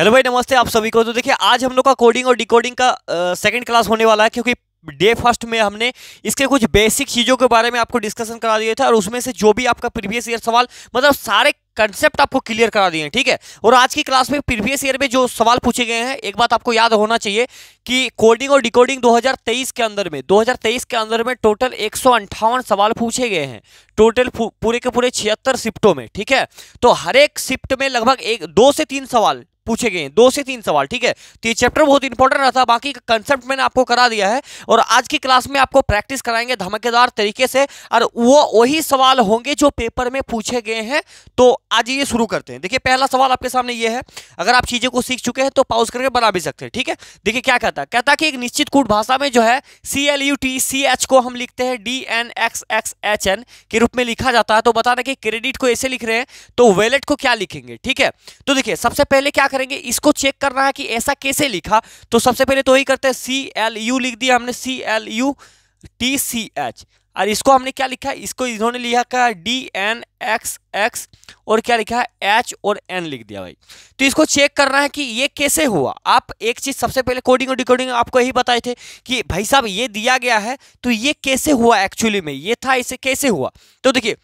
hello भाई नमस्ते आप सभी को तो देखिए आज हम लोग का कोडिंग और डिकोडिंग का सेकंड क्लास होने वाला है क्योंकि डे फर्स्ट में हमने इसके कुछ बेसिक चीज़ों के बारे में आपको डिस्कशन करा दिया था और उसमें से जो भी आपका प्रीवियस ईयर सवाल मतलब सारे कंसेप्ट आपको क्लियर करा दिए हैं ठीक है और आज की क्लास में प्रीवियस ईयर में जो सवाल पूछे गए हैं एक बात आपको याद होना चाहिए कि कोडिंग और डिकोडिंग 2023 के अंदर में 2023 के अंदर में टोटल एक सवाल पूछे गए हैं टोटल पूरे के पूरे छिहत्तर शिफ्टों में ठीक है तो हर एक शिफ्ट में लगभग एक दो से तीन सवाल पूछे गए दो से तीन सवाल ठीक है तो ये चैप्टर बहुत इंपॉर्टेंट रहा था बाकी कंसेप्ट मैंने आपको करा दिया है और आज की क्लास में आपको प्रैक्टिस कराएंगे धमाकेदार तरीके से और वो वही सवाल होंगे जो पेपर में पूछे गए हैं तो आज ये शुरू करते हैं देखिए पहला सवाल आपके सामने ये है अगर आप चीजें को सीख चुके हैं तो पाउस करके बना भी सकते हैं ठीक है देखिए क्या कहता है कहता है कि एक निश्चित कूट भाषा में जो है C L U T C H को हम लिखते हैं D N X X H N के रूप में लिखा जाता है तो बता रहे कि क्रेडिट को ऐसे लिख रहे हैं तो वेलेट को क्या लिखेंगे ठीक है तो देखिए सबसे पहले क्या करेंगे इसको चेक करना है कि ऐसा कैसे लिखा तो सबसे पहले तो यही करते हैं सी एल यू लिख दिया हमने C L U T C H और इसको हमने क्या लिखा है इसको इन्होंने लिखा है डी एन एक्स एक्स और क्या लिखा है एच और एन लिख दिया भाई तो इसको चेक करना है कि ये कैसे हुआ आप एक चीज़ सबसे पहले कोडिंग और डिकोडिंग आपको यही बताए थे कि भाई साहब ये दिया गया है तो ये कैसे हुआ एक्चुअली में ये था इसे कैसे हुआ तो देखिए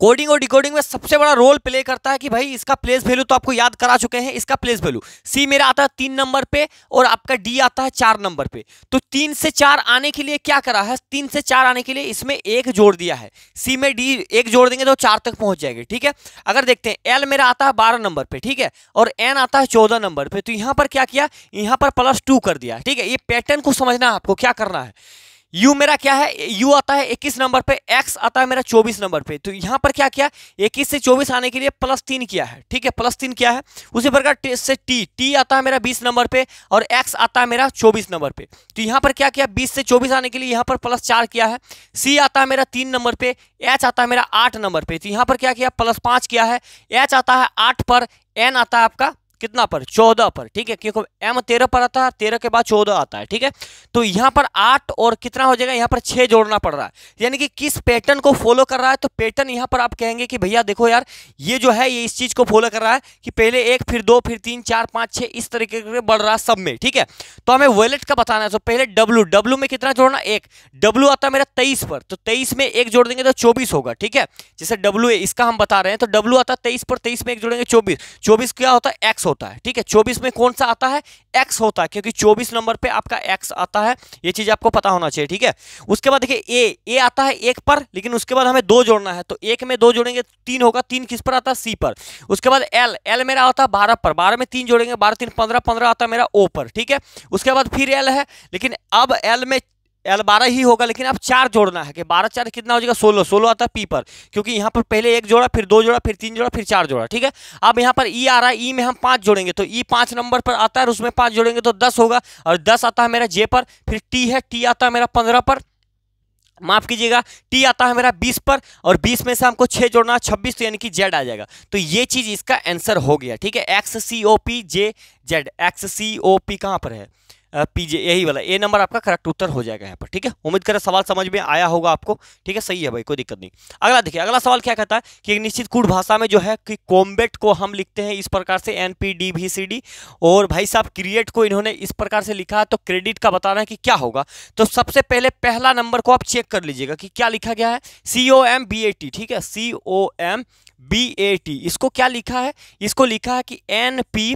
कोडिंग और डिकोडिंग में सबसे बड़ा रोल प्ले करता है कि भाई इसका प्लेस वैल्यू तो आपको याद करा चुके हैं इसका प्लेस वैल्यू सी मेरा आता है तीन नंबर पे और आपका डी आता है चार नंबर पे तो तीन से चार आने के लिए क्या करा है तीन से चार आने के लिए इसमें एक जोड़ दिया है सी में डी एक जोड़ देंगे तो चार तक पहुंच जाएगी ठीक है अगर देखते हैं एल मेरा आता है बारह नंबर पर ठीक है और एन आता है चौदह नंबर पर तो यहाँ पर क्या किया यहाँ पर प्लस टू कर दिया ठीक है ये पैटर्न को समझना है आपको क्या करना है यू मेरा क्या है यू आता है इक्कीस नंबर पे एक्स आता है मेरा चौबीस नंबर पे तो यहाँ पर क्या किया इक्कीस से चौबीस आने के लिए प्लस तीन किया है ठीक है प्लस तीन क्या है उसी प्रकार से टी टी आता है मेरा बीस नंबर पे और एक्स आता है मेरा चौबीस नंबर पे तो यहाँ पर क्या किया बीस से चौबीस आने के लिए यहाँ पर प्लस चार किया है सी आता है मेरा तीन नंबर पे एच आता है मेरा आठ नंबर पे तो यहाँ पर क्या किया प्लस पाँच किया है एच आता है आठ पर एन आता है आपका कितना पर चौदह पर ठीक है क्योंकि एम तेरह पर आता है तेरह के बाद चौदह आता है ठीक है तो यहाँ पर आठ और कितना हो जाएगा यहाँ पर छः जोड़ना पड़ रहा है यानी कि किस पैटर्न को फॉलो कर रहा है तो पैटर्न यहाँ पर आप कहेंगे कि भैया देखो यार ये जो है ये इस चीज़ को फॉलो कर रहा है कि पहले एक फिर दो फिर तीन चार पाँच छः इस तरीके से बढ़ रहा है सब में ठीक है तो हमें वॉलेट का बताना है तो पहले डब्लू डब्लू में कितना जोड़ना एक डब्लू आता है मेरा तेईस पर तो तेईस में एक जोड़ देंगे तो चौबीस होगा ठीक है जैसे डब्लू इसका हम बता रहे हैं तो डब्लू आता है तेईस पर तेईस में एक जोड़ेंगे चौबीस चौबीस क्या होता है एक्स एक्स होता है ठीक है चौबीस में कौन सा आता है एक्स होता है क्योंकि चौबीस नंबर पे आपका एक्स आता है ये चीज आपको पता होना चाहिए ठीक है उसके बाद देखिए ए ए आता है एक पर लेकिन उसके बाद हमें दो जोड़ना है तो एक में दो जोड़ेंगे तीन होगा तीन किस पर आता है सी पर उसके बाद एल एल मेरा आता है बारह पर बारह में तीन जोड़ेंगे बारह तीन पंद्रह पंद्रह आता है मेरा ओ पर ठीक है उसके बाद फिर एल है लेकिन अब एल में एल बारह ही होगा लेकिन अब चार जोड़ना है कि बारह चार कितना हो जाएगा सोलह सोलह आता है पी पर क्योंकि यहाँ पर पहले एक जोड़ा फिर दो जोड़ा फिर तीन जोड़ा फिर चार जोड़ा ठीक है अब यहाँ पर ई e आ रहा है ई e में हम पाँच जोड़ेंगे तो ई e पाँच नंबर पर आता है और उसमें पाँच जोड़ेंगे तो दस होगा और दस आता है मेरा जे पर फिर टी है टी आता है मेरा पंद्रह पर माफ़ कीजिएगा टी आता है मेरा 20 पर और 20 में से हमको 6 जोड़ना है 26 तो यानी कि जेड आ जाएगा तो ये चीज़ इसका आंसर हो गया ठीक है X C O P J Z X C O P कहाँ पर है पीजे यही वाला ए नंबर आपका करेक्ट उत्तर हो जाएगा यहाँ पर ठीक है उम्मीद करें सवाल समझ में आया होगा आपको ठीक है सही है भाई कोई दिक्कत नहीं अगला देखिए अगला सवाल क्या कहता है कि एक निश्चित कूट भाषा में जो है कि कॉम्बेट को हम लिखते हैं इस प्रकार से एन पी डी भी सी डी और भाई साहब क्रिएट को इन्होंने इस प्रकार से लिखा है तो क्रेडिट का बताना है कि क्या होगा तो सबसे पहले पहला नंबर को आप चेक कर लीजिएगा कि क्या लिखा गया है C O M B A T ठीक है C O M B A T इसको क्या लिखा है इसको लिखा है कि N P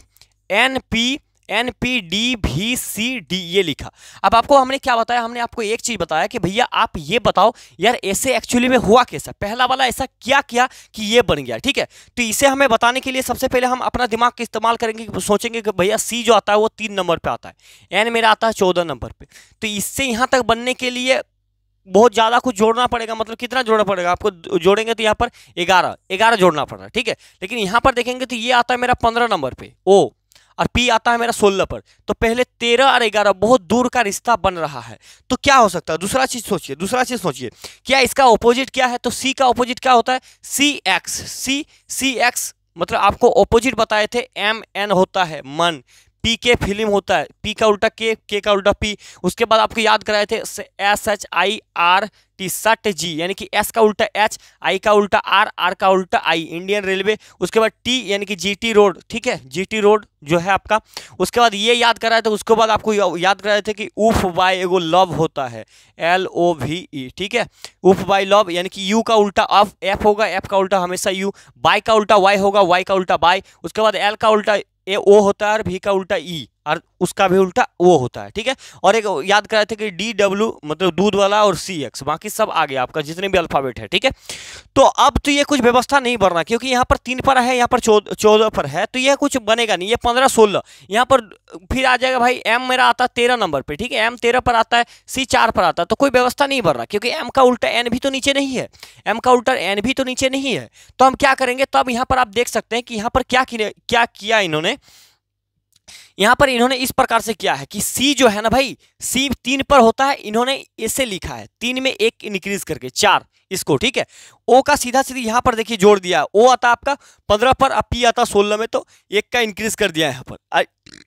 N P N P D भी सी डी ये लिखा अब आपको हमने क्या बताया हमने आपको एक चीज़ बताया कि भैया आप ये बताओ यार ऐसे एक्चुअली में हुआ कैसा पहला वाला ऐसा क्या किया कि ये बन गया ठीक है तो इसे हमें बताने के लिए सबसे पहले हम अपना दिमाग का इस्तेमाल करेंगे सोचेंगे कि भैया सी जो आता है वो तीन नंबर पर आता है एन मेरा आता है चौदह नंबर पर तो इससे यहाँ तक बनने के लिए बहुत ज़्यादा कुछ जोड़ना पड़ेगा मतलब कितना जोड़ना पड़ेगा आपको जोड़ेंगे तो यहाँ पर ग्यारह ग्यारह जोड़ना पड़ रहा है ठीक है लेकिन यहाँ पर देखेंगे तो ये आता है मेरा पंद्रह नंबर पे ओ और पी आता है मेरा सोलह पर तो पहले तेरह और ग्यारह बहुत दूर का रिश्ता बन रहा है तो क्या हो सकता है दूसरा चीज़ सोचिए दूसरा चीज़ सोचिए क्या इसका ऑपोजिट क्या है तो सी का ऑपोजिट क्या होता है सी एक्स सी सी एक्स मतलब आपको ऑपोजिट बताए थे एम एन होता है मन पी के फिल्म होता है पी का उल्टा के के का उल्टा पी उसके बाद आपको याद कराए थे S H I R T सट जी यानी कि एस का उल्टा एच आई का उल्टा आर आर का उल्टा आई इंडियन रेलवे उसके बाद टी यानी कि जीटी रोड ठीक है जीटी रोड जो है आपका उसके बाद ये याद कराए थे उसके बाद आपको याद कराए थे कि उफ बाय एगो लव होता है एल ओ वी ई ठीक है उफ बाय लव यानी कि यू का उल्टा अफ एफ होगा एफ का उल्टा हमेशा यू बाय का उल्टा वाई होगा वाई का उल्टा बाय उसके बाद एल का उल्टा ए ओ होता है और भी का उल्टा ई और उसका भी उल्टा वो होता है ठीक है और एक याद कराए थे कि डी डब्ल्यू मतलब दूध वाला और सी एक्स बाकी सब आ गया आपका जितने भी अल्फ़ाबेट है ठीक है तो अब तो ये कुछ व्यवस्था नहीं बढ़ना क्योंकि यहाँ पर तीन पर है यहाँ पर चौदह पर है तो ये कुछ बनेगा नहीं ये पंद्रह सोलह यहाँ पर फिर आ जाएगा भाई एम मेरा आता है तेरह नंबर पर ठीक है एम तेरह पर आता है सी चार पर आता है तो कोई व्यवस्था नहीं बढ़ रहा क्योंकि एम का उल्टा एन भी तो नीचे नहीं है एम का उल्टा एन भी तो नीचे नहीं है तो हम क्या करेंगे तब तो यहाँ पर आप देख सकते हैं कि यहाँ पर क्या क्या किया इन्होंने यहाँ पर इन्होंने इस प्रकार से किया है कि सी जो है ना भाई सी तीन पर होता है इन्होंने इसे लिखा है तीन में एक इंक्रीज करके चार इसको ठीक है ओ का सीधा सीधा यहाँ पर देखिए जोड़ दिया ओ आता आपका पंद्रह पर अब पी आता सोलह में तो एक का इंक्रीज कर दिया यहाँ पर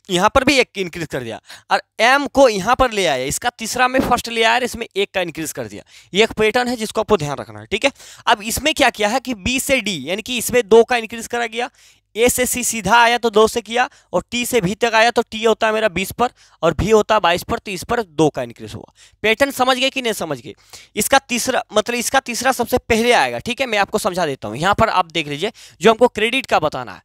यहाँ पर भी एक इंक्रीज कर दिया और एम को यहाँ पर ले आया इसका तीसरा में फर्स्ट ले आया इसमें एक का इंक्रीज कर दिया ये एक पैटर्न है जिसको आपको ध्यान रखना है ठीक है अब इसमें क्या किया है कि बी से डी यानी कि इसमें दो का इंक्रीज करा गया ए से सी सीधा आया तो दो से किया और टी से भी तक आया तो टी होता है मेरा बीस पर और भी होता है बाईस पर तो इस पर दो का इंक्रीज हुआ पैटर्न समझ गए कि नहीं समझ गए इसका तीसरा मतलब इसका तीसरा सबसे पहले आएगा ठीक है मैं आपको समझा देता हूँ यहाँ पर आप देख लीजिए जो हमको क्रेडिट का बताना है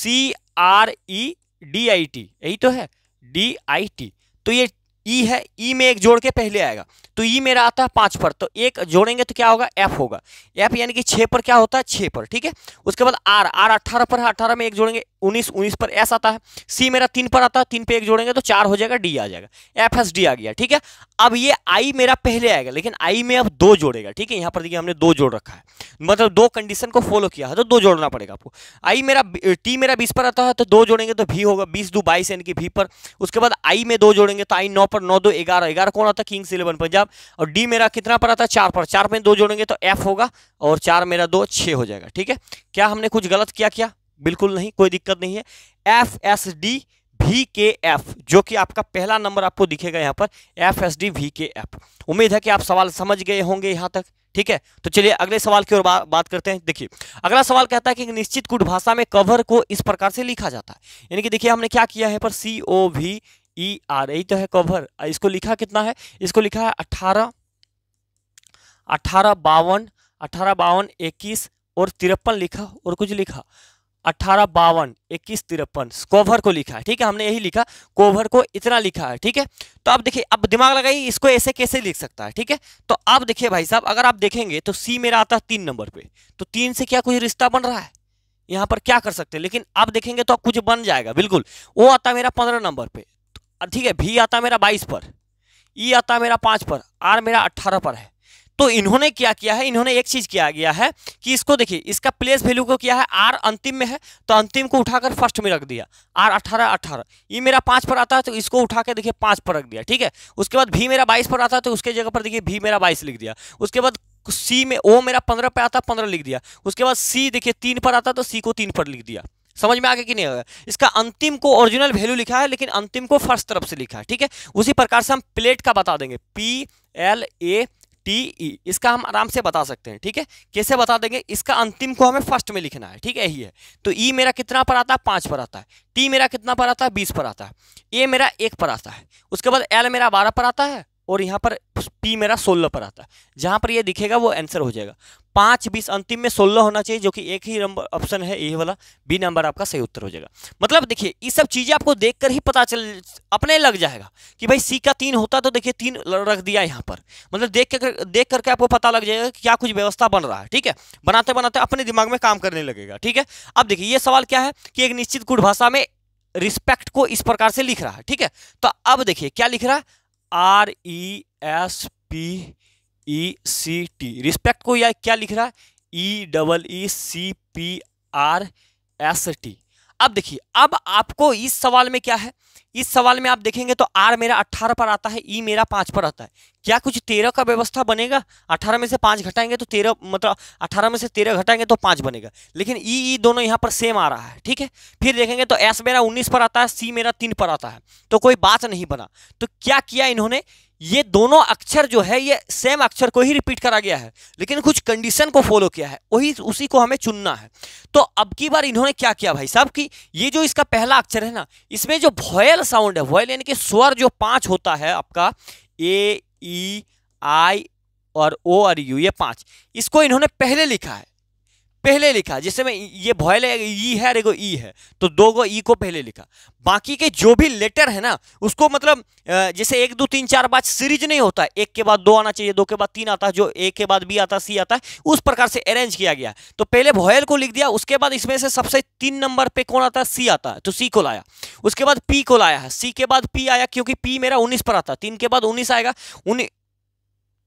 C R E D I T यही तो है डी आई टी तो ये ई e है ई e में एक जोड़ के पहले आएगा तो ई e मेरा आता है पाँच पर तो एक जोड़ेंगे तो क्या होगा एफ होगा एफ यानी कि छः पर क्या होता है छः पर ठीक है उसके बाद आर आर अट्ठारह पर है अट्ठारह में एक जोड़ेंगे उन्नीस उन्नीस पर एस आता है सी मेरा तीन पर आता है तीन पे एक जोड़ेंगे तो चार हो जाएगा डी आ जाएगा एफ एस डी आ गया ठीक है अब ये आई मेरा पहले आएगा लेकिन आई में अब दो जोड़ेगा ठीक है यहाँ पर देखिए हमने दो जोड़ रखा है मतलब दो कंडीशन को फॉलो किया है तो दो जोड़ना पड़ेगा आपको आई मेरा टी मेरा बीस पर आता है तो दो जोड़ेंगे तो भी होगा बीस दो बाईस यानी कि भी पर उसके बाद आई में दो जोड़ेंगे तो आई नौ पर नौ दो ग्यारह ग्यारह कौन आता किंग्स इलेवन पंजाब और डी मेरा कितना पर आता है चार पर चार में दो जोड़ेंगे तो एफ होगा और चार मेरा दो छः हो जाएगा ठीक है क्या हमने कुछ गलत किया क्या बिल्कुल नहीं कोई दिक्कत नहीं है F S D V K F जो कि आपका पहला नंबर आपको दिखेगा यहाँ पर F S D V K F उम्मीद है कि आप सवाल समझ गए होंगे यहाँ तक ठीक है तो चलिए अगले सवाल की ओर बा, बात करते हैं देखिए अगला सवाल कहता है कि निश्चित कुट भाषा में कवर को इस प्रकार से लिखा जाता है यानी कि देखिए हमने क्या किया है पर सी ओ वी ई आर यही तो है कवर इसको लिखा कितना है इसको लिखा है अठारह अठारह बावन अठारह बावन इक्कीस और तिरपन लिखा और कुछ लिखा अट्ठारह बावन इक्कीस तिरपन कोवर को लिखा है ठीक है हमने यही लिखा कोवर को इतना लिखा है ठीक है तो आप देखिए अब दिमाग लगाइए इसको ऐसे कैसे लिख सकता है ठीक है तो आप देखिए भाई साहब अगर आप देखेंगे तो सी मेरा आता है तीन नंबर पे तो तीन से क्या कोई रिश्ता बन रहा है यहाँ पर क्या कर सकते हैं लेकिन आप देखेंगे तो कुछ बन जाएगा बिल्कुल वो आता मेरा पंद्रह नंबर पर तो, ठीक है भी आता मेरा बाईस पर ई आता मेरा पाँच पर आर मेरा अट्ठारह पर है तो इन्होंने क्या किया है इन्होंने एक चीज़ किया गया है कि इसको देखिए इसका प्लेस वैल्यू को किया है आर अंतिम में है तो अंतिम को उठाकर फर्स्ट में रख दिया आर अठारह अठारह ये मेरा पांच पर आता है तो इसको उठा के देखिए पांच पर रख दिया ठीक है उसके बाद भी मेरा बाईस पर आता है तो उसके जगह पर देखिए भी मेरा बाईस लिख दिया उसके बाद सी में ओ मेरा पंद्रह पर आता पंद्रह लिख दिया उसके बाद सी देखिए तीन पर आता तो सी को तीन पर लिख दिया समझ में आ गया कि नहीं आया इसका अंतिम को ओरिजिनल वैल्यू लिखा है लेकिन अंतिम को फर्स्ट तरफ से लिखा है ठीक है उसी प्रकार से हम प्लेट का बता देंगे P L A T E e, इसका हम आराम से बता सकते हैं ठीक है कैसे बता देंगे इसका अंतिम को हमें फर्स्ट में लिखना है ठीक है यही है तो ई e मेरा कितना पर आता है पाँच पर आता है टी मेरा कितना पर आता है बीस पर आता है ए मेरा एक पर आता है उसके बाद एल मेरा बारह पर आता है और यहाँ पर पी मेरा सोलह पर आता है जहाँ पर ये दिखेगा वो आंसर हो जाएगा पाँच बीस अंतिम में सोलह होना चाहिए जो कि एक ही नंबर ऑप्शन है ये वाला बी नंबर आपका सही उत्तर हो जाएगा मतलब देखिए ये सब चीज़ें आपको देखकर ही पता चल अपने लग जाएगा कि भाई सी का तीन होता तो देखिए तीन रख दिया यहाँ पर मतलब देख कर देख करके आपको पता लग जाएगा कि क्या कुछ व्यवस्था बन रहा है ठीक है बनाते बनाते अपने दिमाग में काम करने लगेगा ठीक है अब देखिए ये सवाल क्या है कि एक निश्चित गुड़ भाषा में रिस्पेक्ट को इस प्रकार से लिख रहा है ठीक है तो अब देखिए क्या लिख रहा है R E S P E C T respect को यह क्या लिख रहा है E double E C P R S T अब देखिए अब आपको इस सवाल में क्या है इस सवाल में आप देखेंगे तो आर मेरा अट्ठारह पर आता है ई मेरा पाँच पर आता है क्या कुछ तेरह का व्यवस्था बनेगा अठारह में से पाँच घटाएंगे तो तेरह मतलब अठारह में से तेरह घटाएंगे तो पाँच बनेगा लेकिन ई ई दोनों यहाँ पर सेम आ रहा है ठीक है फिर देखेंगे तो एस मेरा उन्नीस पर आता है सी मेरा तीन पर आता है तो कोई बात नहीं बना तो क्या किया इन्होंने ये दोनों अक्षर जो है ये सेम अक्षर को ही रिपीट करा गया है लेकिन कुछ कंडीशन को फॉलो किया है वही उसी को हमें चुनना है तो अब की बार इन्होंने क्या किया भाई साहब कि ये जो इसका पहला अक्षर है ना इसमें जो वॉयल साउंड है वॉयल यानी कि स्वर जो पांच होता है आपका ए ई आई और ओ और यू ये पांच इसको इन्होंने पहले लिखा है पहले लिखा जैसे मैं ये भॉयल है ई है रेगो ई है तो दो गो ई को पहले लिखा बाकी के जो भी लेटर है ना उसको मतलब जैसे एक दो तीन चार पाँच सीरीज नहीं होता एक के बाद दो आना चाहिए दो के बाद तीन आता है जो ए के बाद बी आता सी आता है उस प्रकार से अरेंज किया गया तो पहले भॉयल को लिख दिया उसके बाद इसमें से सबसे तीन नंबर पे कौन आता है सी आता है तो सी को लाया उसके बाद पी को लाया है सी के बाद पी आया क्योंकि पी मेरा उन्नीस पर आता तीन के बाद उन्नीस आएगा उन्नीस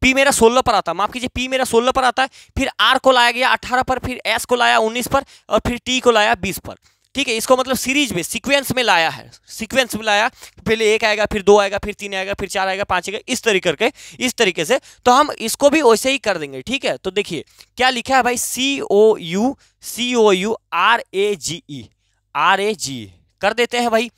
पी मेरा सोलह पर आता है माफ कीजिए पी मेरा सोलह पर आता है फिर आर को लाया गया अठारह पर फिर एस को लाया उन्नीस पर और फिर टी को लाया बीस पर ठीक है इसको मतलब सीरीज में सीक्वेंस में लाया है सीक्वेंस में लाया पहले एक आएगा फिर दो आएगा फिर तीन आएगा फिर चार आएगा पाँच आएगा इस तरीके करके इस तरीके से तो हम इसको भी वैसे ही कर देंगे ठीक है तो देखिए क्या लिखा है भाई C O U C O U R A G E R A G कर देते हैं भाई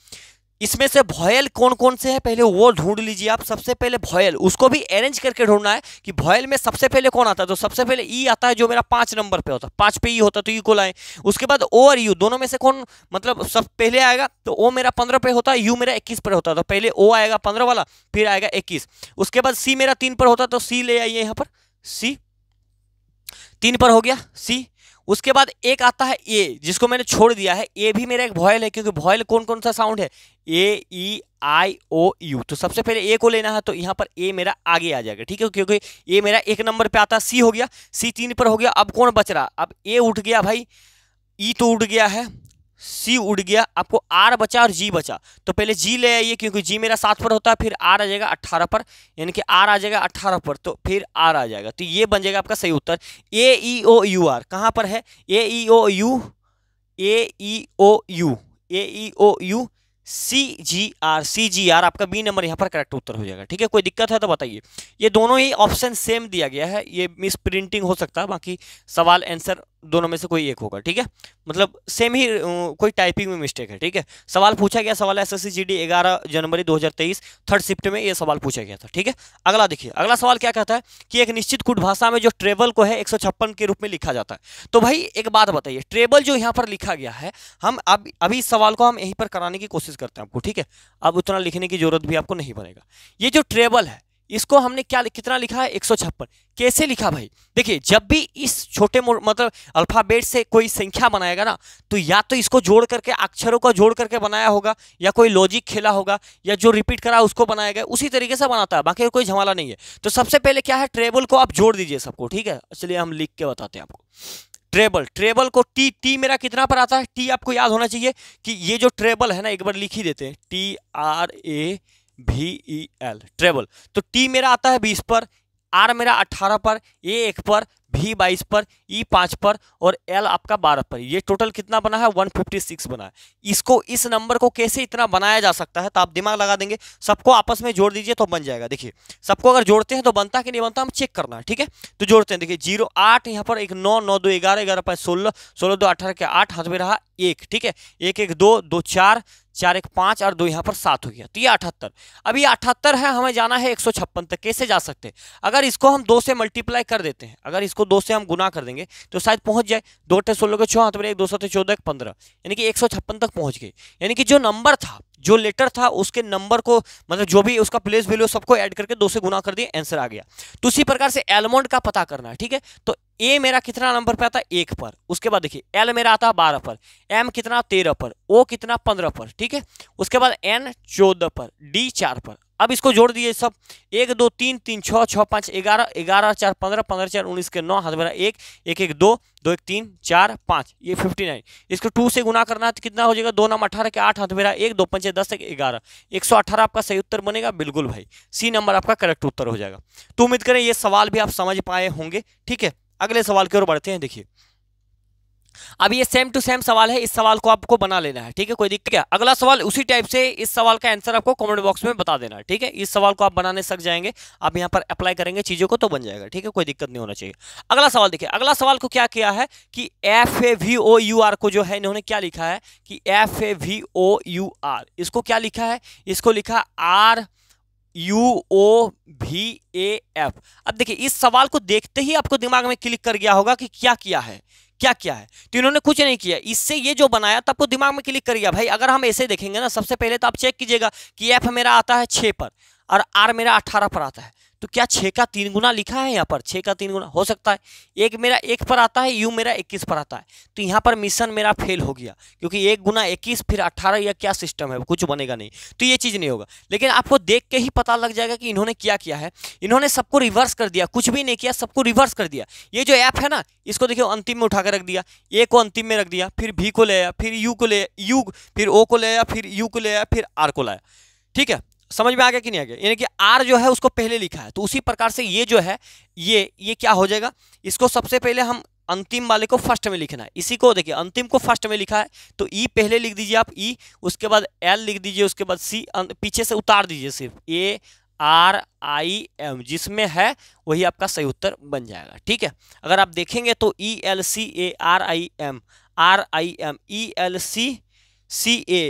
इसमें से भॉयल कौन कौन से है पहले वो ढूंढ लीजिए आप सबसे पहले भॉयल उसको भी अरेंज करके ढूंढना है कि भॉयल में सबसे पहले कौन आता है तो सबसे पहले ई आता है जो मेरा पांच नंबर पे होता है पांच पे ई होता तो ई को लाएं उसके बाद ओ और यू दोनों में से कौन मतलब सब पहले आएगा तो ओ मेरा पंद्रह पे होता है यू मेरा इक्कीस पर होता तो पहले ओ आएगा पंद्रह वाला फिर आएगा इक्कीस उसके बाद सी मेरा तीन पर होता तो सी ले आइए यहाँ पर सी तीन पर हो गया सी उसके बाद एक आता है ए जिसको मैंने छोड़ दिया है ए भी मेरा एक वॉयल है क्योंकि वॉयल कौन कौन सा साउंड है A E I O you तो सबसे पहले ए को लेना है तो यहाँ पर ए मेरा आगे आ जाएगा ठीक है क्योंकि ए मेरा एक नंबर पे आता है सी हो गया सी तीन पर हो गया अब कौन बच रहा अब ए उठ गया भाई ई तो उठ गया है सी उड़ गया आपको आर बचा और जी बचा तो पहले जी ले आइए क्योंकि जी मेरा सात पर होता है फिर आर आ जाएगा अट्ठारह पर यानी कि आर आ जाएगा अट्ठारह पर तो फिर आर आ जाएगा तो ये बन जाएगा आपका सही उत्तर ए ई ओ यू आर कहाँ पर है A E O U A E O U A E O U C G R C G R आपका बी नंबर यहाँ पर करेक्ट उत्तर हो जाएगा ठीक है कोई दिक्कत है तो बताइए ये दोनों ही ऑप्शन सेम दिया गया है ये मिस प्रिंटिंग हो सकता है बाकी सवाल आंसर दोनों में से कोई एक होगा ठीक है मतलब सेम ही कोई टाइपिंग में मिस्टेक है ठीक है सवाल पूछा गया सवाल S S C G D ग्यारह जनवरी 2023 थर्ड शिफ्ट में ये सवाल पूछा गया था ठीक है अगला देखिए अगला सवाल क्या कहता है कि एक निश्चित कुट भाषा में जो ट्रेबल को है एक के रूप में लिखा जाता है तो भाई एक बात बताइए ट्रेबल जो यहाँ पर लिखा गया है हम अब अभी इस सवाल को हम यहीं पर कराने की कोशिश करते हैं आपको ठीक है अब उतना लिखने की जरूरत भी आपको नहीं पड़ेगा ये जो ट्रेबल है इसको हमने क्या कितना लिखा है एक कैसे लिखा भाई देखिए जब भी इस छोटे मतलब अल्फ़ाबेट से कोई संख्या बनाएगा ना तो या तो इसको जोड़ करके अक्षरों को जोड़ करके बनाया होगा या कोई लॉजिक खेला होगा या जो रिपीट करा उसको बनाया गया उसी तरीके से बनाता है बाकी कोई झमाला नहीं है तो सबसे पहले क्या है ट्रेबल को आप जोड़ दीजिए सबको ठीक है चलिए हम लिख के बताते हैं आपको ट्रेबल ट्रेबल को टी टी मेरा कितना पर आता है टी आपको याद होना चाहिए कि ये जो ट्रेबल है ना एक बार लिख ही देते हैं T R A V E L travel तो टी मेरा आता है बीस पर आर मेरा अट्ठारह पर ए एक पर भी बाईस पर ई e पाँच पर और एल आपका बारह पर ये टोटल कितना बना है वन फिफ्टी सिक्स बना है इसको इस नंबर को कैसे इतना बनाया जा सकता है तो आप दिमाग लगा देंगे सबको आपस में जोड़ दीजिए तो बन जाएगा देखिए सबको अगर जोड़ते हैं तो बनता कि नहीं बनता हम चेक करना है ठीक है तो जोड़ते हैं देखिए जीरो आठ यहाँ पर एक नौ नौ दो ग्यारह ग्यारह पाँच सोलह सोलह दो अठारह के आठ हाथ में रहा एक ठीक है एक एक दो दो चार चार एक पाँच और दो यहाँ पर सात हो गया तो ये अठहत्तर अभी अठहत्तर है हमें जाना है एक सौ छप्पन तक कैसे जा सकते हैं अगर इसको हम दो से मल्टीप्लाई कर देते हैं अगर इसको दो से हम गुना कर देंगे तो शायद पहुँच जाए दो टे सोलह के छः में हाँ, तो एक दो सौ तो चौदह एक पंद्रह यानी कि एक सौ छप्पन तक पहुँच गए यानी कि जो नंबर था जो लेटर था उसके नंबर को मतलब जो भी उसका प्लेस वैल्यू सबको ऐड करके दो से गुना कर दिए आंसर आ गया तो उसी प्रकार से एलमोंड का पता करना है ठीक है तो ए मेरा कितना नंबर पे आता है एक पर उसके बाद देखिए एल मेरा आता बारह पर एम कितना तेरह पर ओ कितना पंद्रह पर ठीक है उसके बाद एन चौदह पर डी चार पर अब इसको जोड़ दीजिए सब एक दो तीन तीन छः छः पाँच ग्यारह ग्यारह चार पंद्रह पंद्रह चार उन्नीस के नौ हाथ मेरा एक एक एक दो दो एक तीन चार पाँच ये फिफ्टी नाइन इसको टू से गुना करना है तो कितना हो जाएगा दो नाम अठारह के आठ हाथ मेरा एक दो पंचे दस एक ग्यारह एक सौ अठारह आपका सही उत्तर बनेगा बिल्कुल भाई सी नंबर आपका करेक्ट उत्तर हो जाएगा तो उम्मीद करें ये सवाल भी आप समझ पाए होंगे ठीक है अगले सवाल की ओर बढ़ते हैं देखिए अब ये सेम टू सेम सवाल है इस सवाल को आपको बना लेना है ठीक है कोई दिक्कत क्या अगला सवाल उसी टाइप से इस सवाल का आंसर आपको कमेंट बॉक्स में बता देना है ठीक है इस सवाल को आप बनाने सक जाएंगे आप यहां पर अप्लाई करेंगे चीज़ों को तो बन जाएगा ठीक है कोई दिक्कत नहीं होना चाहिए अगला सवाल देखिए अगला सवाल को क्या किया है कि F A V O U R को जो है इन्होंने क्या लिखा है कि F A V O U R इसको क्या लिखा है इसको लिखा आर यू ओ भी ए एफ अब देखिए इस सवाल को देखते ही आपको दिमाग में क्लिक कर गया होगा कि क्या किया है क्या क्या है तो इन्होंने कुछ नहीं किया इससे ये जो बनाया तो आपको दिमाग में क्लिक कर गया भाई अगर हम ऐसे देखेंगे ना सबसे पहले तो आप चेक कीजिएगा कि एफ मेरा आता है छः पर और आर मेरा अठारह पर आता है तो क्या छः का तीन गुना लिखा है यहाँ पर छः का तीन गुना हो सकता है एक मेरा एक पर आता है यू मेरा इक्कीस पर आता है तो यहाँ पर मिशन मेरा फेल हो गया क्योंकि एक गुना इक्कीस फिर अट्ठारह या क्या सिस्टम है कुछ बनेगा नहीं तो ये चीज़ नहीं होगा लेकिन आपको देख के ही पता लग जाएगा कि इन्होंने क्या किया है इन्होंने सबको रिवर्स कर दिया कुछ भी नहीं किया सबको रिवर्स कर दिया ये जो ऐप है ना इसको देखिए अंतिम में उठा कर रख दिया ए को अंतिम में रख दिया फिर भी को ले आया फिर यू को ले यू फिर ओ को ले आया फिर यू को ले आया फिर आर को लाया ठीक है समझ में आ गया कि नहीं आ गया यानी कि आर जो है उसको पहले लिखा है तो उसी प्रकार से ये जो है ये ये क्या हो जाएगा इसको सबसे पहले हम अंतिम वाले को फर्स्ट में लिखना है इसी को देखिए अंतिम को फर्स्ट में लिखा है तो ई e पहले लिख दीजिए आप ई e, उसके बाद एल लिख दीजिए उसके बाद सी अं, पीछे से उतार दीजिए सिर्फ ए आर आई एम जिसमें है वही आपका सही उत्तर बन जाएगा ठीक है अगर आप देखेंगे तो E L C A R I M R I M E L C C A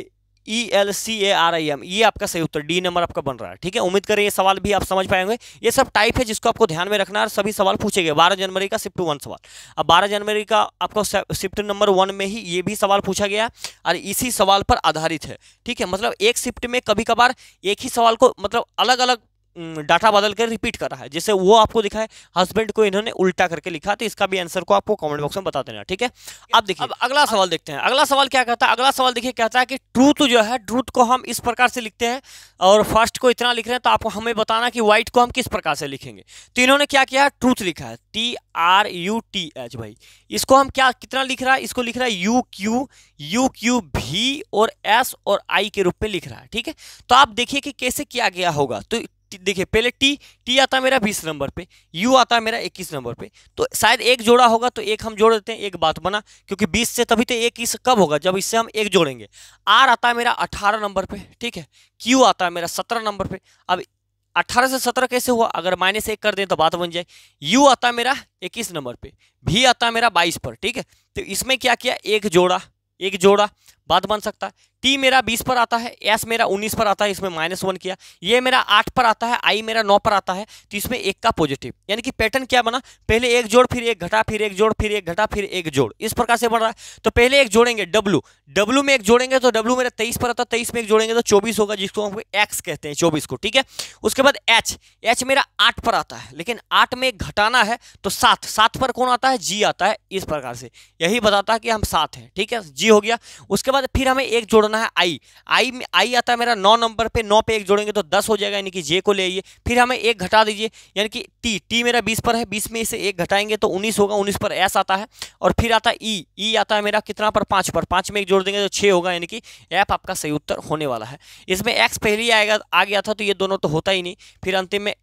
E L C A R I M ये आपका सही उत्तर डी नंबर आपका बन रहा है ठीक है उम्मीद करें ये सवाल भी आप समझ पाएंगे ये सब टाइप है जिसको आपको ध्यान में रखना है सभी सवाल पूछे गए बारह जनवरी का शिफ्ट वन सवाल अब बारह जनवरी का आपको शिफ्ट नंबर वन में ही ये भी सवाल पूछा गया और इसी सवाल पर आधारित है ठीक है मतलब एक शिफ्ट में कभी कभार एक ही सवाल को मतलब अलग अलग डाटा बदल कर रिपीट रहा है जैसे वो आपको दिखा है हस्बैंड को इन्होंने उल्टा करके लिखा तो इसका भी आंसर को आपको कमेंट बॉक्स में बता देना ठीक है अब देखिए अब अगला सवाल देखते हैं अगला सवाल क्या कहता है अगला सवाल देखिए कहता है कि ट्रूथ जो है ट्रूथ को हम इस प्रकार से लिखते हैं और फर्स्ट को इतना लिख रहे हैं तो आपको हमें बताना कि व्हाइट को हम किस प्रकार से लिखेंगे तो इन्होंने क्या किया ट्रूथ लिखा है T R U T H भाई इसको हम क्या कितना लिख रहा है इसको लिख रहा है यू क्यू यू क्यू भी और एस और आई के रूप में लिख रहा है ठीक है तो आप देखिए कि कैसे किया गया होगा तो देखिए पहले टी टी आता है मेरा बीस नंबर पे यू आता है मेरा इक्कीस नंबर पे तो शायद एक जोड़ा होगा तो एक हम जोड़ देते हैं एक बात बना क्योंकि बीस से तभी तो एक इस कब होगा जब इससे हम एक जोड़ेंगे आर आता है मेरा अठारह नंबर पे ठीक है क्यू आता है मेरा सत्रह नंबर पे अब अट्ठारह से सत्रह कैसे हुआ अगर माइनस एक कर दें तो बात बन जाए यू आता है मेरा इक्कीस नंबर पर भी आता है मेरा बाईस पर ठीक है तो इसमें क्या किया एक जोड़ा एक जोड़ा बाद बन सकता है टी मेरा बीस पर आता है एस मेरा उन्नीस पर आता है इसमें माइनस वन किया ये मेरा आठ पर आता है आई मेरा नौ पर आता है तो इसमें एक का पॉजिटिव यानी कि पैटर्न क्या बना पहले एक जोड़ फिर एक घटा फिर एक जोड़ फिर एक घटा फिर एक जोड़ इस प्रकार से बढ़ रहा है तो पहले एक जोड़ेंगे डब्लू डब्लू में एक जोड़ेंगे तो डब्लू मेरा तेईस पर आता है तेईस में एक जोड़ेंगे तो चौबीस होगा जिसको हम एक्स कहते हैं चौबीस को ठीक है उसके बाद एच एच मेरा आठ पर आता है लेकिन आठ में घटाना है तो सात सात पर कौन आता है जी आता है इस प्रकार से यही बताता है कि हम सात हैं ठीक है जी हो गया उसके बाद बाद फिर हमें एक जोड़ना है आई आई में आई आता है मेरा नौ नंबर पे नौ पे एक जोड़ेंगे तो दस हो जाएगा यानी कि जे को ले आइए फिर हमें एक घटा दीजिए यानी कि टी टी मेरा बीस पर है बीस में इसे एक घटाएंगे तो उन्नीस होगा उन्नीस पर एस आता है और फिर आता है ई ई आता है मेरा कितना पर पाँच पर पाँच में एक जोड़ देंगे तो छः होगा यानी कि एफ आपका सही उत्तर होने वाला है इसमें एक्स पहले ही आएगा आ गया था तो ये दोनों तो होता ही नहीं फिर अंतिम में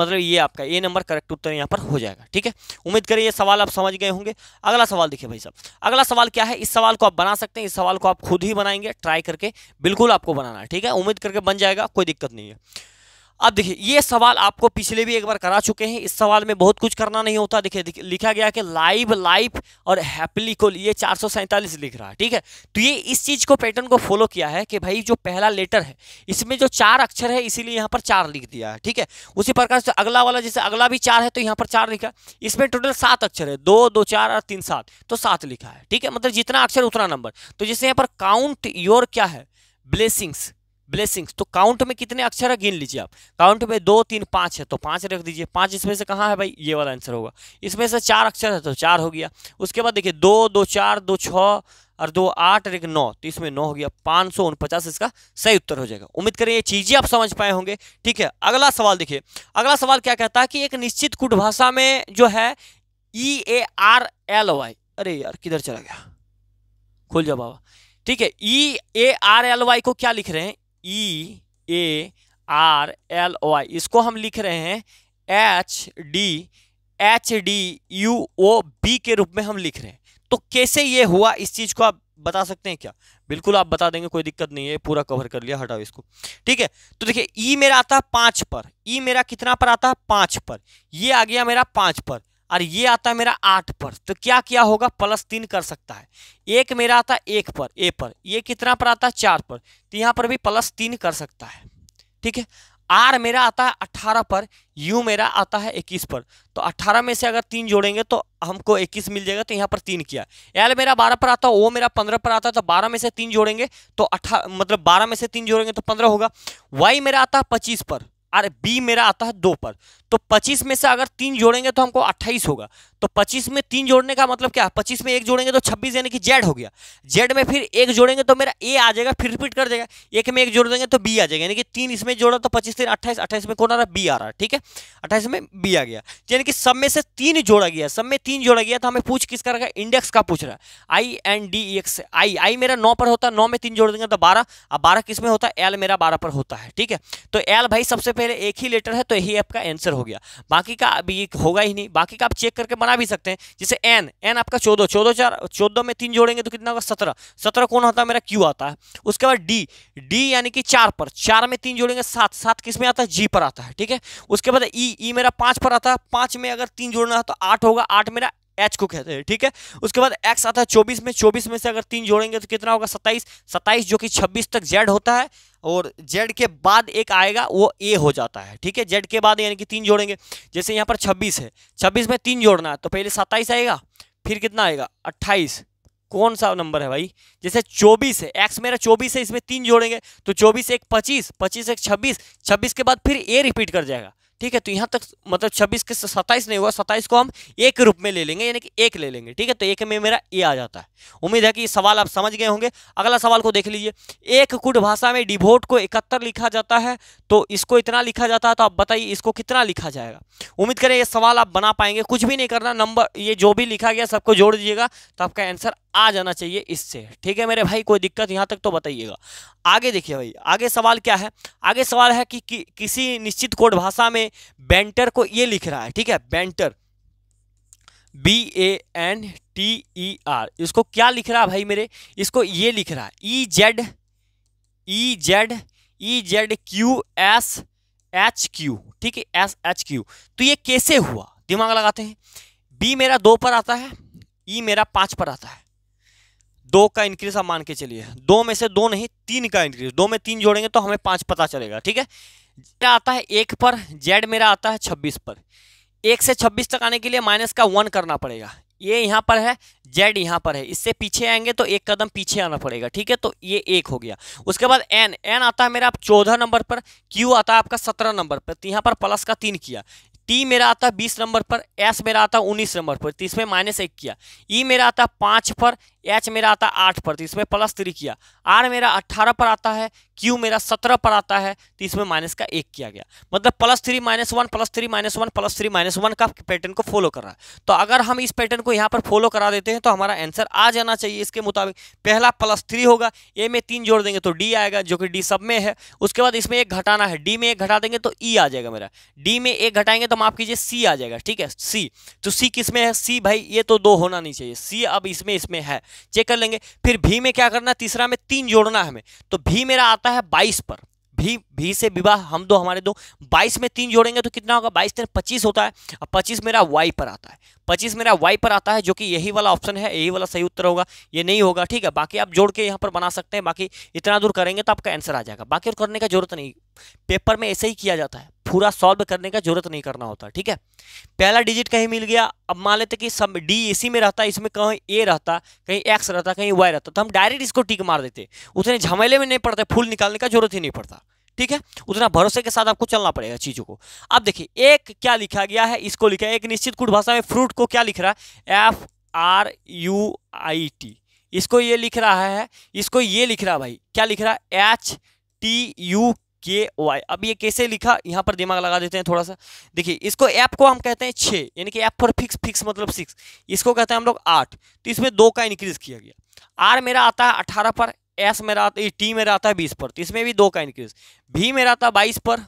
मतलब ये आपका ए नंबर करेक्ट उत्तर यहाँ पर हो जाएगा ठीक है उम्मीद करें ये सवाल आप समझ गए होंगे अगला सवाल देखिए भाई साहब अगला सवाल क्या है इस सवाल को आप बना सकते हैं इस सवाल को आप खुद ही बनाएंगे ट्राई करके बिल्कुल आपको बनाना है ठीक है उम्मीद करके बन जाएगा कोई दिक्कत नहीं है अब देखिए ये सवाल आपको पिछले भी एक बार करा चुके हैं इस सवाल में बहुत कुछ करना नहीं होता देखिए लिखा गया कि लाइव लाइफ और हैप्पीली को ये चार लिख रहा है ठीक है तो ये इस चीज़ को पैटर्न को फॉलो किया है कि भाई जो पहला लेटर है इसमें जो चार अक्षर है इसीलिए यहाँ पर चार लिख दिया है ठीक है उसी प्रकार से अगला वाला जैसे अगला भी चार है तो यहाँ पर चार लिखा इसमें टोटल सात अक्षर है दो दो चार और तीन सात तो सात लिखा है ठीक है मतलब जितना अक्षर उतना नंबर तो जैसे यहाँ पर काउंट योर क्या है ब्लेसिंग्स ब्लेसिंग्स तो काउंट में कितने अक्षर है गिन लीजिए आप काउंट में दो तीन पाँच है तो पाँच रख दीजिए पाँच इसमें से कहाँ है भाई ये वाला आंसर होगा इसमें से चार अक्षर है तो चार हो गया उसके बाद देखिए दो दो चार दो छः और दो आठ और एक नौ तो इसमें नौ हो गया पाँच सौ उनपचास इसका सही उत्तर हो जाएगा उम्मीद करें ये चीज़ें आप समझ पाए होंगे ठीक है अगला सवाल देखिए अगला सवाल क्या कहता है कि एक निश्चित कुट भाषा में जो है E A R L Y अरे यार किधर चला गया खुल जाओ बाबा ठीक है E A R L Y को क्या लिख रहे हैं E A R L Y इसको हम लिख रहे हैं H D H D U O B के रूप में हम लिख रहे हैं तो कैसे ये हुआ इस चीज़ को आप बता सकते हैं क्या बिल्कुल आप बता देंगे कोई दिक्कत नहीं है पूरा कवर कर लिया हटाओ इसको ठीक है तो देखिए ई e मेरा आता है पाँच पर ई e मेरा कितना पर आता है पाँच पर ये आ गया मेरा पाँच पर और ये आता है मेरा आठ पर तो क्या क्या होगा प्लस तीन कर सकता है एक मेरा आता है एक पर ए पर ये कितना पर आता है चार पर तो यहाँ पर भी प्लस तीन कर सकता है ठीक है आर मेरा आता है अट्ठारह पर यू मेरा आता है इक्कीस पर तो अट्ठारह में से अगर तीन जोड़ेंगे तो हमको इक्कीस मिल जाएगा तो यहाँ पर तीन किया एल मेरा बारह पर आता है ओ मेरा पंद्रह पर आता है तो बारह में से तीन जोड़ेंगे तो अट्ठा मतलब बारह में से तीन जोड़ेंगे तो पंद्रह होगा वाई मेरा आता है पच्चीस पर और बी मेरा आता है दो पर तो 25 में से अगर तीन जोड़ेंगे तो हमको 28 होगा तो 25 में तीन जोड़ने का मतलब क्या 25 में एक जोड़ेंगे तो 26 यानी कि जेड हो गया जेड में फिर एक जोड़ेंगे तो मेरा ए आ जाएगा फिर रिपीट कर देगा एक में एक जोड़ देंगे तो बी आ जाएगा यानी कि तीन इसमें जोड़ा तो पच्चीस तीन अट्ठाईस अट्ठाईस में कौन आ रहा है बी आ रहा है ठीक है अट्ठाईस में बी आ गया यानी कि सब में से तीन जोड़ा गया सब में तीन जोड़ा गया तो हमें पूछ किसका रखा इंडेक्स का पूछ रहा है I N D X I I मेरा नौ पर होता है नौ में तीन जोड़ देंगे तो बारह अब बारह किस में होता है एल मेरा बारह पर होता है ठीक है तो एल भाई सबसे पहले एक ही लेटर है तो यही आपका आंसर हो गया बाकी का अभी होगा ही नहीं बाकी का आप चेक करके बना भी सकते हैं जैसे एन एन आपका चौदह चौदह चार चौदह में तीन जोड़ेंगे तो कितना होगा सत्रह सत्रह कौन होता है मेरा क्यू आता है उसके बाद डी डी यानी कि चार पर चार में तीन जोड़ेंगे सात सात किस में आता है जी पर आता है ठीक है उसके बाद ई e, ई e मेरा पाँच पर आता है पाँच में अगर तीन जोड़ना है तो आठ होगा आठ मेरा एच को कहते हैं ठीक है उसके बाद एक्स आता है चौबीस में चौबीस में से अगर तीन जोड़ेंगे तो कितना होगा सत्ताईस सत्ताईस जो कि छब्बीस तक जेड होता है और जेड के बाद एक आएगा वो ए हो जाता है ठीक है जेड के बाद यानी कि तीन जोड़ेंगे जैसे यहाँ पर छब्बीस है छब्बीस में तीन जोड़ना है तो पहले सत्ताईस आएगा फिर कितना आएगा अट्ठाईस कौन सा नंबर है भाई जैसे चौबीस है एक्स मेरा चौबीस है इसमें तीन जोड़ेंगे तो चौबीस एक पच्चीस पच्चीस एक छब्बीस छब्बीस के बाद फिर ए रिपीट कर जाएगा ठीक है तो यहाँ तक मतलब छब्बीस के सत्ताईस नहीं हुआ सत्ताईस को हम एक रूप में ले लेंगे यानी कि एक ले लेंगे ठीक है तो एक में मेरा ए आ जाता है उम्मीद है कि सवाल आप समझ गए होंगे अगला सवाल को देख लीजिए एक कुट भाषा में डिवोट को इकहत्तर लिखा जाता है तो इसको इतना लिखा जाता है तो आप बताइए इसको कितना लिखा जाएगा उम्मीद करें ये सवाल आप बना पाएंगे कुछ भी नहीं करना नंबर ये जो भी लिखा गया सबको जोड़ दीजिएगा तो आपका आंसर आ जाना चाहिए इससे ठीक है मेरे भाई कोई दिक्कत यहाँ तक तो बताइएगा आगे देखिए भाई आगे सवाल क्या है आगे सवाल है कि, कि किसी निश्चित कोड भाषा में बैंटर को ये लिख रहा है ठीक है banter B A N T E R इसको क्या लिख रहा है भाई मेरे इसको ये लिख रहा है E Z E Z E Z Q S H Q ठीक है एस एच क्यू तो ये कैसे हुआ दिमाग लगाते हैं बी मेरा दो पर आता है ई e मेरा पाँच पर आता है दो का इंक्रीज आप मान के चलिए दो में से दो नहीं तीन का इंक्रीज दो में तीन जोड़ेंगे तो हमें पाँच पता चलेगा ठीक है मेरा आता है एक पर जेड मेरा आता है छब्बीस पर एक से छब्बीस तक आने के लिए माइनस का वन करना पड़ेगा ये यहाँ पर है जेड यहाँ पर है इससे पीछे आएंगे तो एक कदम पीछे आना पड़ेगा ठीक है तो ये एक हो गया उसके बाद एन एन आता है मेरा आप चौदह नंबर पर क्यू आता है आपका सत्रह नंबर पर तो यहाँ पर प्लस का तीन किया टी मेरा आता है बीस नंबर पर एस मेरा आता है उन्नीस नंबर पर तो इसमें माइनस एक किया ई e मेरा आता है पाँच पर एच मेरा आता है आठ पर तो इसमें प्लस थ्री किया आर मेरा अट्ठारह पर आता है क्यू मेरा सत्रह पर आता है तो इसमें माइनस का एक किया गया मतलब plus three minus one plus three minus one plus three minus one का पैटर्न को फॉलो कर रहा है तो अगर हम इस पैटर्न को यहाँ पर फॉलो करा देते हैं तो हमारा आंसर आ जाना चाहिए इसके मुताबिक पहला प्लस थ्री होगा ए में तीन जोड़ देंगे तो डी आएगा जो कि डी सब में है उसके बाद इसमें एक घटाना है डी में एक घटा देंगे तो ई e आ जाएगा मेरा डी में एक घटाएंगे तो माफ कीजिए सी आ जाएगा ठीक है सी तो सी किस में है सी भाई ये तो दो होना नहीं चाहिए सी अब इसमें इसमें है चेक कर लेंगे फिर भी में क्या करना तीसरा में तीन जोड़ना हमें तो भी मेरा आता है बाईस पर भी भी से विवाह हम दो हमारे दो बाईस में तीन जोड़ेंगे तो कितना होगा बाईस तेरह पच्चीस होता है और पच्चीस मेरा वाई पर आता है पच्चीस मेरा वाई पर आता है जो कि यही वाला ऑप्शन है यही वाला सही उत्तर होगा ये नहीं होगा ठीक है बाकी आप जोड़ के यहाँ पर बना सकते हैं बाकी इतना दूर करेंगे तो आपका आंसर आ जाएगा बाकी और करने का जरूरत नहीं पेपर में ऐसे ही किया जाता है पूरा सॉल्व करने का जरूरत नहीं करना होता ठीक है पहला डिजिट कहीं मिल गया अब मान लेते कि सब डी इसी में रहता इसमें कहीं ए रहता कहीं एक्स रहता कहीं वाई रहता तो हम डायरेक्ट इसको टिक मार देते उतने झमेले में नहीं पड़ते फूल निकालने का जरूरत ही नहीं पड़ता ठीक है उतना भरोसे के साथ आपको चलना पड़ेगा चीज़ों को अब देखिए एक क्या लिखा गया है इसको लिखा है एक निश्चित कुट भाषा में फ्रूट को क्या लिख रहा है F R U I T इसको ये लिख रहा है इसको ये लिख रहा भाई क्या लिख रहा है H T U K Y अब ये कैसे लिखा यहाँ पर दिमाग लगा देते हैं थोड़ा सा देखिए इसको ऐप को हम कहते हैं छः यानी कि ऐप फॉर फिक्स फिक्स मतलब सिक्स इसको कहते हैं हम लोग आठ तो इसमें दो का इंक्रीज किया गया आर मेरा आता है अठारह पर एस मेरा आता है टी मेरा आता है बीस पर तो इसमें भी दो का इंक्रीज भी मेरा आता है बाईस पर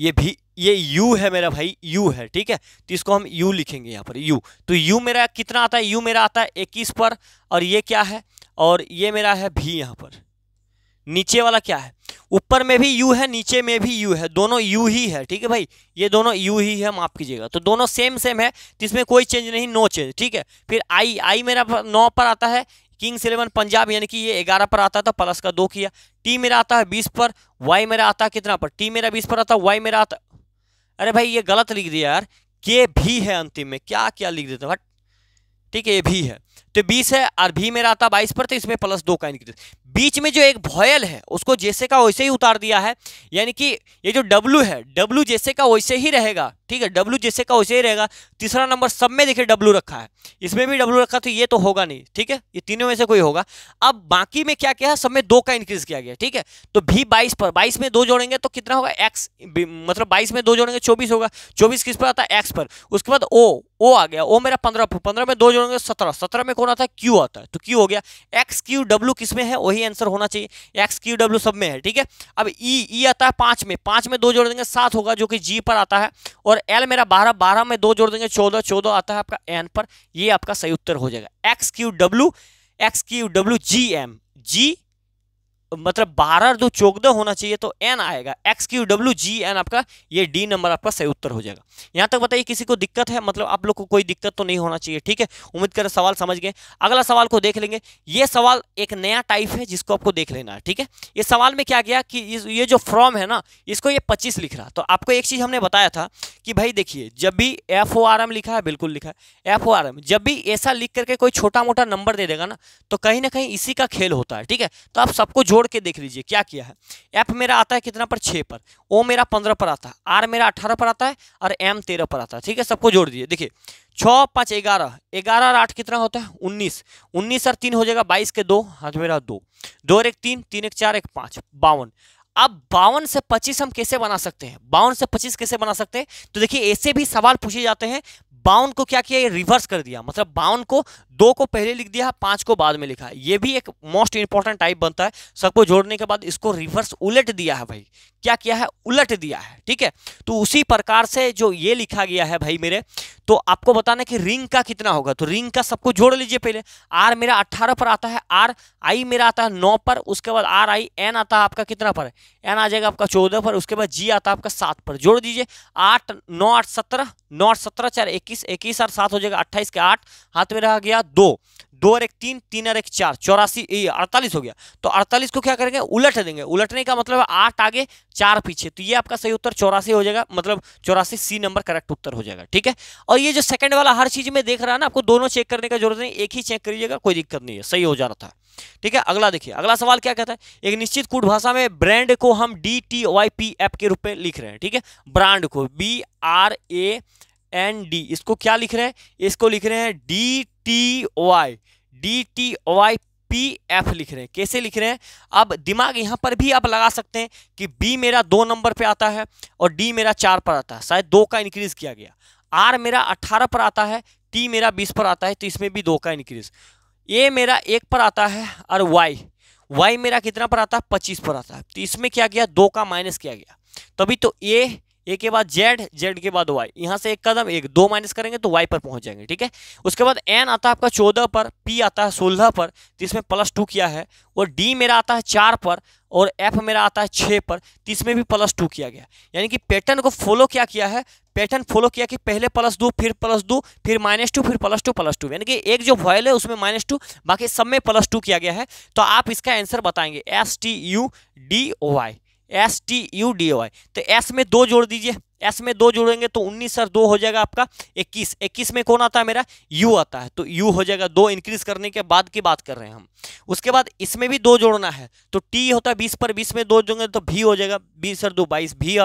ये भी ये यू है मेरा भाई यू है ठीक है तो इसको हम यू लिखेंगे यहाँ पर यू तो यू मेरा कितना आता है यू मेरा आता है इक्कीस पर और ये क्या है और ये मेरा है भी यहाँ पर नीचे वाला क्या है ऊपर में भी यू है नीचे में भी यू है दोनों यू ही है ठीक है भाई ये दोनों यू ही है माफ कीजिएगा तो दोनों सेम सेम है तो इसमें कोई चेंज नहीं नो चेंज ठीक है फिर आई आई मेरा नौ पर आता है किंग्स इलेवन पंजाब यानी कि ये ग्यारह पर आता था प्लस का दो किया टी मेरा आता है बीस पर वाई मेरा आता है कितना पर टी मेरा बीस पर आता वाई मेरा आता अरे भाई ये गलत लिख दिया यार के भी है अंतिम में क्या क्या लिख देता भट ठीक है ये भी है तो बीस है और भी मेरा आता बाईस पर तो इसमें प्लस दो का इंक्रीज बीच में जो एक भॉयल है उसको जैसे का वैसे ही उतार दिया है यानी कि ये जो डब्लू है डब्लू जैसे का वैसे ही रहेगा ठीक है डब्लू जैसे का वैसे ही रहेगा तीसरा नंबर सब में देखिए डब्लू रखा है इसमें भी डब्लू रखा तो ये तो होगा नहीं ठीक है ये तीनों में से कोई होगा अब बाकी में क्या किया सब में दो का इंक्रीज किया गया ठीक है तो भी बाईस पर बाईस में दो जोड़ेंगे तो कितना होगा एक्स मतलब बाईस में दो जोड़ेंगे चौबीस होगा चौबीस किस पर आता है एक्स पर उसके बाद ओ ओ आ गया ओ मेरा पंद्रह पंद्रह में दो जोड़ेंगे सत्रह सत्रह में कौन आता है क्यू आता है तो क्यू हो गया एक्स क्यू डब्ल्यू किस में है वही आंसर होना चाहिए एक्स क्यू डब्ल्यू सब में है ठीक है अब ई e, ई e आता है पांच में पांच में दो जोड़ देंगे सात होगा जो कि जी पर आता है और एल मेरा बारह बारह में दो जोड़ देंगे चौदह चौदह आता है आपका एन पर ये आपका सही उत्तर हो जाएगा X Q W X Q W G M G मतलब बारह दो चौदह होना चाहिए तो एन आएगा X Q W G N आपका ये डी नंबर आपका सही उत्तर हो जाएगा यहाँ तक बताइए किसी को दिक्कत है मतलब आप लोग को कोई दिक्कत तो नहीं होना चाहिए ठीक है उम्मीद करें सवाल समझ गए अगला सवाल को देख लेंगे ये सवाल एक नया टाइप है जिसको आपको देख लेना है ठीक है ये सवाल में क्या गया कि ये जो फॉर्म है ना इसको ये पच्चीस लिख रहा तो आपको एक चीज़ हमने बताया था कि भाई देखिए जब भी एफ ओ आर एम लिखा है बिल्कुल लिखा है एफ ओ आर एम जब भी ऐसा लिख करके कोई छोटा मोटा नंबर दे देगा ना तो कहीं ना कहीं इसी का खेल होता है ठीक है तो आप सबको जोड़ जोड़ के देख लीजिए क्या किया है एफ मेरा आता है कितना पर छः पर ओ मेरा पंद्रह पर आता है आर मेरा अठारह पर आता है और एम तेरह पर आता है ठीक है सबको जोड़ दीजिए देखिए छः पाँच ग्यारह ग्यारह और आठ कितना होता है उन्नीस उन्नीस और तीन हो जाएगा बाईस के दो हाथ मेरा दो दो और एक तीन तीन एक चार एक पाँच बावन अब बावन से पच्चीस हम कैसे बना सकते हैं बावन से पच्चीस कैसे बना सकते हैं तो देखिए ऐसे भी सवाल पूछे जाते हैं बाउंड को क्या किया ये रिवर्स कर दिया मतलब बाउंड को दो को पहले लिख दिया पांच को बाद में लिखा है ये भी एक मोस्ट इंपॉर्टेंट टाइप बनता है सबको जोड़ने के बाद इसको रिवर्स उलट दिया है भाई क्या किया है उलट दिया है ठीक है तो उसी प्रकार से जो ये लिखा गया है भाई मेरे तो आपको बताना कि रिंग का कितना होगा तो रिंग का सबको जोड़ लीजिए पहले आर मेरा अट्ठारह पर आता है आर आई मेरा आता है नौ पर उसके बाद आर आई एन आता है आपका कितना पर एन आ जाएगा आपका चौदह पर उसके बाद जी आता है आपका सात पर जोड़ दीजिए आठ नौ आठ सत्रह नौ और सत्रह चार इक्कीस इक्कीस और सात हो जाएगा अट्ठाईस के आठ हाथ में रह गया दो दो और एक तीन तीन और एक चार चौरासी ये अड़तालीस हो गया तो अड़तालीस को क्या करेंगे उलट देंगे उलटने का मतलब है आठ आगे चार पीछे तो ये आपका सही उत्तर चौरासी हो जाएगा मतलब चौरासी सी नंबर करेक्ट उत्तर हो जाएगा ठीक है और ये जो सेकंड वाला हर चीज में देख रहा है ना आपको दोनों चेक करने का जरूरत नहीं एक ही चेक करिएगा कोई दिक्कत नहीं है सही हो जा रहा था ठीक है अगला देखिए अगला सवाल क्या कहता है एक निश्चित कूट भाषा में ब्रांड को हम D T Y P F के रूप में लिख रहे हैं ठीक है ब्रांड को B R A N D इसको क्या लिख रहे हैं इसको लिख रहे हैं D T Y D T Y P F लिख रहे हैं कैसे लिख रहे हैं अब दिमाग यहाँ पर भी आप लगा सकते हैं कि बी मेरा दो नंबर पे आता है और डी मेरा चार पर आता है शायद दो का इंक्रीज किया गया आर मेरा अट्ठारह पर आता है टी मेरा बीस पर आता है तो इसमें भी दो का इंक्रीज ए मेरा एक पर आता है और वाई वाई मेरा कितना पर आता है पच्चीस पर आता है तो इसमें क्या गया दो का माइनस किया गया तभी तो ए ए के बाद जेड जेड के बाद वाई यहाँ से एक कदम एक दो माइनस करेंगे तो वाई पर पहुंच जाएंगे ठीक है उसके बाद एन आता है आपका चौदह पर पी आता है सोलह पर जिसमें प्लस टू किया है और डी मेरा आता है चार पर और एफ मेरा आता है छः पर तीसमें तो इसमें भी प्लस टू किया गया यानी कि पैटर्न को फॉलो क्या किया है पैटर्न फॉलो किया कि पहले प्लस दो फिर प्लस दो फिर माइनस टू फिर प्लस टू प्लस टू यानी कि एक जो वॉयल है उसमें माइनस टू बाकी सब में प्लस टू किया गया है तो आप इसका आंसर बताएंगे S T U D Y S T U D Y तो एस में दो जोड़ दीजिए एस में दो जोड़ेंगे तो उन्नीस और दो हो जाएगा आपका इक्कीस इक्कीस में कौन आता है मेरा यू आता है तो यू हो जाएगा दो इंक्रीज करने के बाद की बात कर रहे हैं हम उसके बाद इसमें भी दो जोड़ना है तो टी होता है बीस पर बीस में दो जोड़ेंगे तो भी हो जाएगा बीस और दो बाईस भी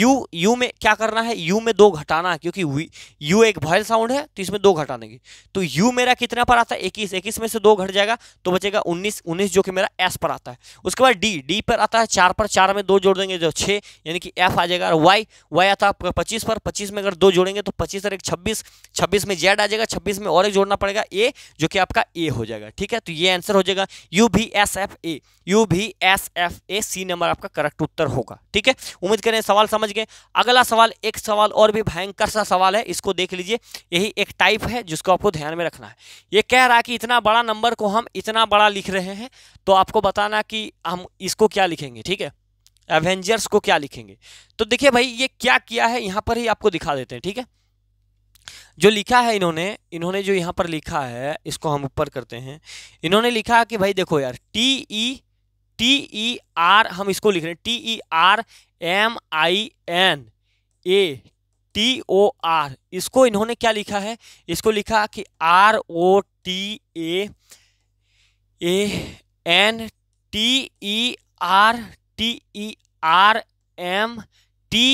यू यू में क्या करना है यू में दो घटाना है क्योंकि यू एक वॉयल साउंड है तो इसमें दो घटाने की तो यू मेरा कितना पर आता है इक्कीस इक्कीस में से दो घट जाएगा तो बचेगा उन्नीस उन्नीस जो कि मेरा एस पर आता है उसके बाद डी डी पर आता है चार पर चार में दो जोड़ देंगे जो छः यानी कि एफ आ जाएगा और वाई वाई आया था आपका पच्चीस पर पच्चीस में अगर दो जोड़ेंगे तो पच्चीस और एक छब्बीस छब्बीस में जेड आ जाएगा छब्बीस में और एक जोड़ना पड़ेगा ए जो कि आपका ए हो जाएगा ठीक है तो ये आंसर हो जाएगा U B S F A U B S F A C number आपका करेक्ट उत्तर होगा ठीक है उम्मीद करें सवाल समझ गए अगला सवाल एक सवाल और भी भयंकर सा सवाल है इसको देख लीजिए यही एक टाइप है जिसको आपको ध्यान में रखना है ये कह रहा है कि इतना बड़ा नंबर को हम इतना बड़ा लिख रहे हैं तो आपको बताना कि हम इसको क्या लिखेंगे ठीक है एवेंजर्स को क्या लिखेंगे तो देखिए भाई ये क्या किया है यहाँ पर ही आपको दिखा देते हैं ठीक है जो लिखा है इन्होंने इन्होंने जो यहाँ पर लिखा है इसको हम ऊपर करते हैं इन्होंने लिखा है कि भाई देखो यार T E T E R हम इसको लिख रहे हैं T E R M I N A T O R इसको इन्होंने क्या लिखा है इसको लिखा कि R O T A N T E R T E R M T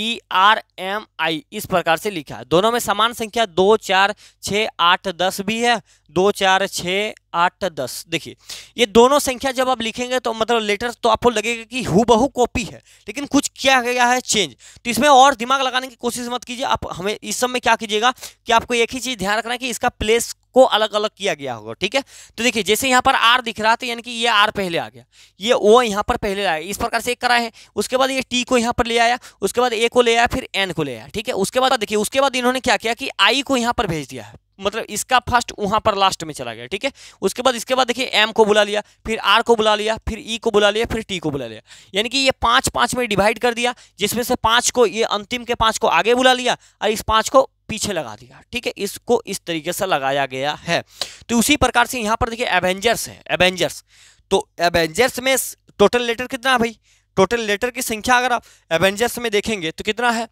E R M I इस प्रकार से लिखा है दोनों में समान संख्या दो चार छः आठ दस भी है दो चार छः आठ दस देखिए ये दोनों संख्या जब आप लिखेंगे तो मतलब लेटर तो आपको लगेगा कि हु कॉपी है लेकिन कुछ क्या गया है चेंज तो इसमें और दिमाग लगाने की कोशिश मत कीजिए आप हमें इस सब में क्या कीजिएगा कि आपको एक ही चीज़ ध्यान रखना है कि इसका प्लेस को अलग अलग किया गया होगा ठीक है तो देखिए जैसे यहाँ पर आर दिख रहा था यानी कि ये आर पहले आ गया ये ओ यहाँ पर पहले आया इस प्रकार से एक करा है उसके बाद ये टी को यहाँ पर ले आया उसके बाद ए को ले आया फिर एन को ले आया ठीक है उसके बाद देखिए उसके बाद इन्होंने क्या किया कि आई को यहाँ पर भेज दिया है मतलब इसका फर्स्ट वहाँ पर लास्ट में चला गया ठीक है उसके बाद इसके बाद देखिए एम को बुला लिया फिर आर को बुला लिया फिर ई e को बुला लिया फिर टी को बुला लिया यानी कि ये पाँच पाँच में डिवाइड कर दिया जिसमें से पाँच को ये अंतिम के पाँच को आगे बुला लिया और इस पाँच को पीछे लगा दिया ठीक है इसको इस तरीके से लगाया गया है तो उसी प्रकार से यहाँ पर देखिए एवेंजर्स है एवेंजर्स तो एवेंजर्स में टोटल लेटर कितना है भाई टोटल लेटर की संख्या अगर आप एवेंजर्स में देखेंगे तो कितना है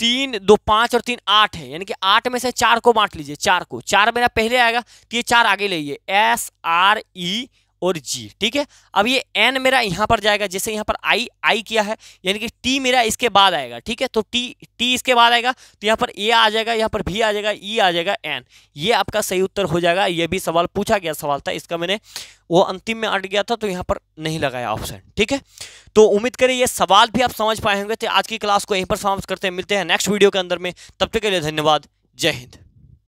तीन दो पाँच और तीन आठ है यानी कि आठ में से चार को बांट लीजिए चार को चार मेरा पहले आएगा तो ये चार आगे लीजिए एस आर ई और जी ठीक है अब ये एन मेरा यहाँ पर जाएगा जैसे यहाँ पर आई आई किया है यानी कि टी मेरा इसके बाद आएगा ठीक है तो टी टी इसके बाद आएगा तो यहाँ पर ए आ जाएगा यहाँ पर भी आ जाएगा ई e आ जाएगा एन ये आपका सही उत्तर हो जाएगा ये भी सवाल पूछा गया सवाल था इसका मैंने वो अंतिम में अट गया था तो यहाँ पर नहीं लगाया ऑप्शन ठीक है तो उम्मीद करें ये सवाल भी आप समझ पाए होंगे तो आज की क्लास को यहीं पर समाप्त करते हैं मिलते हैं नेक्स्ट वीडियो के अंदर में तब तक के लिए धन्यवाद जय हिंद